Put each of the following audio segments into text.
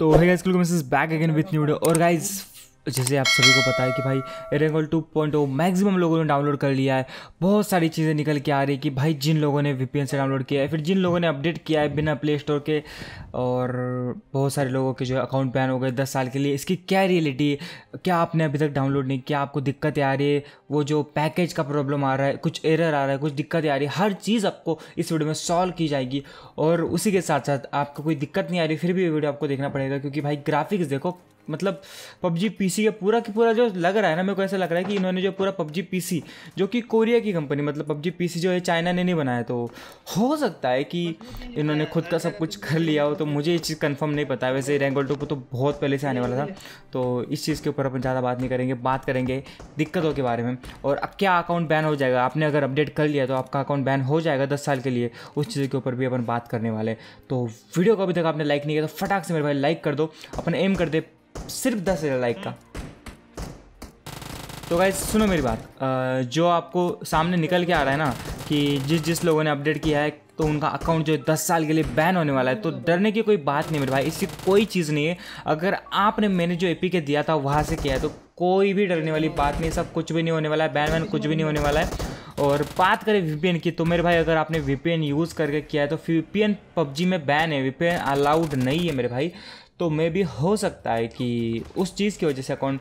तो है guys back again with new video और जैसे आप सभी को पता है कि भाई पॉइंट 2.0 मैक्सिमम लोगों ने डाउनलोड कर लिया है बहुत सारी चीज़ें निकल के आ रही है कि भाई जिन लोगों ने वीपीएन से डाउनलोड किया है फिर जिन लोगों ने अपडेट किया है बिना प्ले स्टोर के और बहुत सारे लोगों के जो अकाउंट बैन हो गए दस साल के लिए इसकी क्या रियलिटी क्या आपने अभी तक डाउनलोड नहीं किया आपको दिक्कतें आ रही है वो जो पैकेज का प्रॉब्लम आ रहा है कुछ एरर आ रहा है कुछ दिक्कतें आ रही है हर चीज़ आपको इस वीडियो में सॉल्व की जाएगी और उसी के साथ साथ आपको कोई दिक्कत नहीं आ रही फिर भी वीडियो आपको देखना पड़ेगा क्योंकि भाई ग्राफिक्स देखो मतलब पबजी पीसी का पूरा की पूरा जो लग रहा है ना मेरे को ऐसा लग रहा है कि इन्होंने जो पूरा पबजी पीसी जो कि कोरिया की कंपनी मतलब पबजी पीसी जो है चाइना ने नहीं बनाया तो हो सकता है कि इन्होंने खुद का सब कुछ कर लिया हो तो मुझे ये चीज़ कन्फर्म नहीं पता वैसे रैंक टू को तो बहुत पहले से आने वाला था तो इस चीज़ के ऊपर अपन ज़्यादा बात नहीं करेंगे बात करेंगे दिक्कतों के बारे में और अब क्या अकाउंट बैन हो जाएगा आपने अगर अपडेट कर लिया तो आपका अकाउंट बैन हो जाएगा दस साल के लिए उस चीज़ के ऊपर भी अपन बात करने वाले तो वीडियो को अभी तक आपने लाइक नहीं किया तो फटाक से मेरे भाई लाइक कर दो अपन एम कर दे सिर्फ दस हज़ार लाइक का तो गाइज सुनो मेरी बात जो आपको सामने निकल के आ रहा है ना कि जिस जिस लोगों ने अपडेट किया है तो उनका अकाउंट जो है दस साल के लिए बैन होने वाला है तो डरने की कोई बात नहीं मेरे भाई इसकी कोई चीज़ नहीं है अगर आपने मैंने जो एपी के दिया था वहाँ से किया है तो कोई भी डरने वाली बात नहीं सब कुछ भी नहीं होने वाला है बैन वैन कुछ भी नहीं होने वाला है और बात करें वीपीएन की तो मेरे भाई अगर आपने वीपीएन यूज़ करके किया है तो वीपीएन पबजी में बैन है वीपीएन अलाउड नहीं है मेरे भाई तो मे भी हो सकता है कि उस चीज़ की वजह से अकाउंट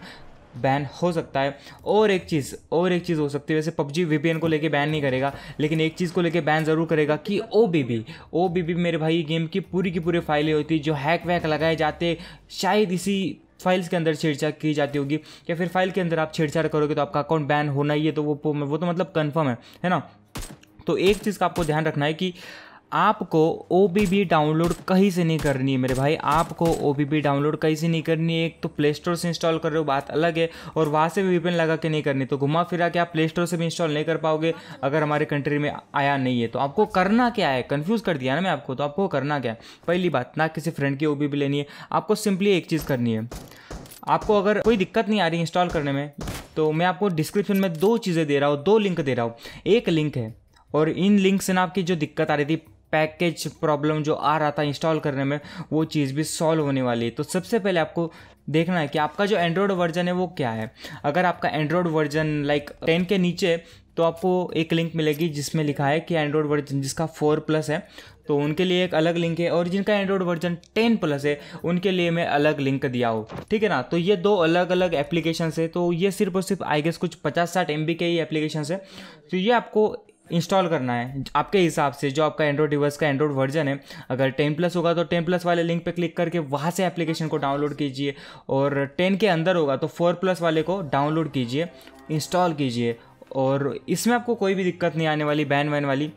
बैन हो सकता है और एक चीज़ और एक चीज़ हो सकती है वैसे पबजी वी को लेके बैन नहीं करेगा लेकिन एक चीज़ को लेके बैन ज़रूर करेगा कि O B B O B B मेरे भाई गेम की पूरी की पूरी फाइलें होती जो हैक वैक लगाए जाते शायद इसी फाइल्स के अंदर छेड़छाड़ की जाती होगी या फिर फाइल के अंदर आप छेड़छाड़ करोगे तो आपका अकाउंट बैन होना ही है तो वो वो तो मतलब कन्फर्म है है ना तो एक चीज़ का आपको ध्यान रखना है कि आपको ओ डाउनलोड कहीं से नहीं करनी है मेरे भाई आपको ओ डाउनलोड कहीं से नहीं करनी है एक तो प्ले स्टोर से इंस्टॉल कर रहे हो बात अलग है और वहाँ से भी वीपीएन लगा के नहीं करनी तो घुमा फिरा के आप प्ले स्टोर से भी इंस्टॉल नहीं कर पाओगे अगर हमारे कंट्री में आया नहीं है तो आपको करना क्या है कन्फ्यूज़ कर दिया ना मैं आपको तो आपको करना क्या है पहली बात ना किसी फ्रेंड की ओ लेनी है आपको सिंपली एक चीज़ करनी है आपको अगर कोई दिक्कत नहीं आ रही इंस्टॉल करने में तो मैं आपको डिस्क्रिप्शन में दो चीज़ें दे रहा हूँ दो लिंक दे रहा हूँ एक लिंक है और इन लिंक से ना आपकी जो दिक्कत आ रही थी पैकेज प्रॉब्लम जो आ रहा था इंस्टॉल करने में वो चीज़ भी सॉल्व होने वाली है तो सबसे पहले आपको देखना है कि आपका जो एंड्रॉयड वर्जन है वो क्या है अगर आपका एंड्रॉयड वर्जन लाइक टेन के नीचे तो आपको एक लिंक मिलेगी जिसमें लिखा है कि एंड्रॉयड वर्जन जिसका फोर प्लस है तो उनके लिए एक अलग लिंक है और जिनका एंड्रॉयड वर्जन टेन प्लस है उनके लिए मैं अलग लिंक दिया हो ठीक है ना तो ये दो अलग अलग एप्लीकेशन है तो ये सिर्फ और सिर्फ आई गेस कुछ पचास साठ एम के ही एप्लीकेशन है तो ये आपको इंस्टॉल करना है आपके हिसाब से जो आपका एंड्रॉइड डिवाइस का एंड्रॉइड वर्जन है अगर टेन प्लस होगा तो टेन प्लस वाले लिंक पर क्लिक करके वहाँ से एप्लीकेशन को डाउनलोड कीजिए और टेन के अंदर होगा तो फोर प्लस वाले को डाउनलोड कीजिए इंस्टॉल कीजिए और इसमें आपको कोई भी दिक्कत नहीं आने वाली बैन वैन वाली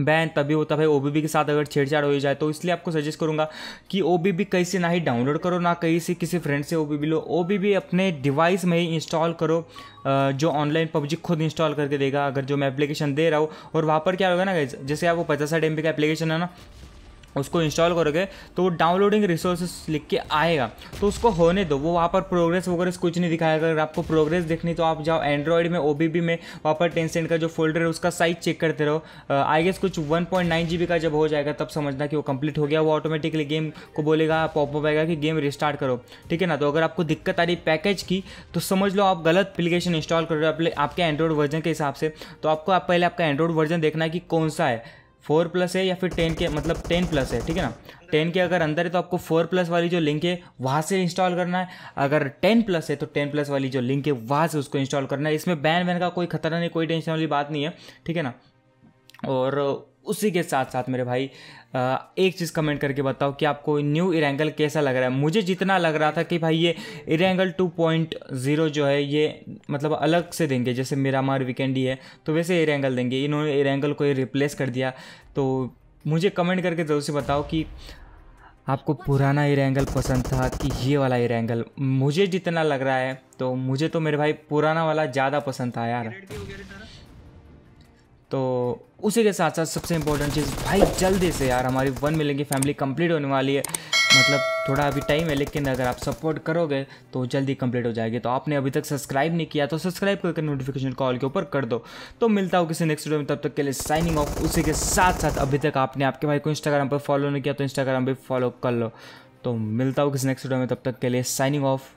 बैन तभी होता है भाई ओ के साथ अगर छेड़छाड़ हो जाए तो इसलिए आपको सजेस्ट करूँगा कि ओ कहीं से ना ही डाउनलोड करो ना कहीं से किसी फ्रेंड से ओ लो ओ अपने डिवाइस में ही इंस्टॉल करो जो ऑनलाइन पबजी खुद इंस्टॉल करके देगा अगर जो मैं एप्लीकेशन दे रहा हूँ और वहाँ पर क्या होगा ना जैसे आपको पचास साठ एम का एप्लीकेशन है ना उसको इंस्टॉल करोगे तो वो डाउनलोडिंग रिसोर्सेस लिख के आएगा तो उसको होने दो वो वहाँ पर प्रोग्रेस वगैरह कुछ नहीं दिखाएगा अगर आपको प्रोग्रेस देखनी तो आप जाओ एंड्रॉयड में ओ में वहाँ पर टेंसेंट का जो फोल्डर है उसका साइज चेक करते रहो आई गेस कुछ वन पॉइंट का जब हो जाएगा तब समझना कि वो कंप्लीट हो गया वो ऑटोमेटिकली गेम को बोलेगा पॉपअप आएगा कि गेम रिस्टार्ट करो ठीक है ना तो अगर आपको दिक्कत आ रही पैकेज की तो समझ लो आप गलत अप्लीकेशन इंस्टॉल कर रहे हो आपके एंड्रॉयड वर्जन के हिसाब से तो आपको आप पहले आपका एंड्रॉयड वर्जन देखना है कि कौन सा है फोर प्लस है या फिर टेन के मतलब टेन प्लस है ठीक है ना टेन के अगर अंदर है तो आपको फोर प्लस वाली जो लिंक है वहाँ से इंस्टॉल करना है अगर टेन प्लस है तो टेन प्लस वाली जो लिंक है वहाँ से उसको इंस्टॉल करना है इसमें बैन वैन का कोई खतरा नहीं कोई टेंशन वाली बात नहीं है ठीक है ना और उसी के साथ साथ मेरे भाई एक चीज़ कमेंट करके बताओ कि आपको न्यू इरेंगल कैसा लग रहा है मुझे जितना लग रहा था कि भाई ये इरेंगल 2.0 जो है ये मतलब अलग से देंगे जैसे मेरा मार वीकेंड ही है तो वैसे इरेंगल देंगे इन्होंने इरेंगल को ये रिप्लेस कर दिया तो मुझे कमेंट करके ज़रूर से बताओ कि आपको पुराना इरेंगल पसंद था कि ये वाला इरेंगल एंगल मुझे जितना लग रहा है तो मुझे तो मेरे भाई पुराना वाला ज़्यादा पसंद था यार तो उसी के साथ साथ सबसे इम्पोर्टेंट चीज़ भाई जल्दी से यार हमारी वन मिलियन की फैमिली कंप्लीट होने वाली है मतलब थोड़ा अभी टाइम है लेकिन अगर आप सपोर्ट करोगे तो जल्दी कंप्लीट हो जाएगी तो आपने अभी तक सब्सक्राइब नहीं किया तो सब्सक्राइब करके नोटिफिकेशन कॉल के ऊपर कर दो तो मिलता हो किसी नेक्स्ट वीडियो में तब तक के लिए साइनिंग ऑफ उसी के साथ साथ अभी तक आपने आपके भाई को इंस्टाग्राम पर फॉलो नहीं किया तो इंस्टाग्राम पर फॉलो कर लो तो मिलता हो किसी नेक्स्ट वीडियो में तब तक के लिए साइनिंग ऑफ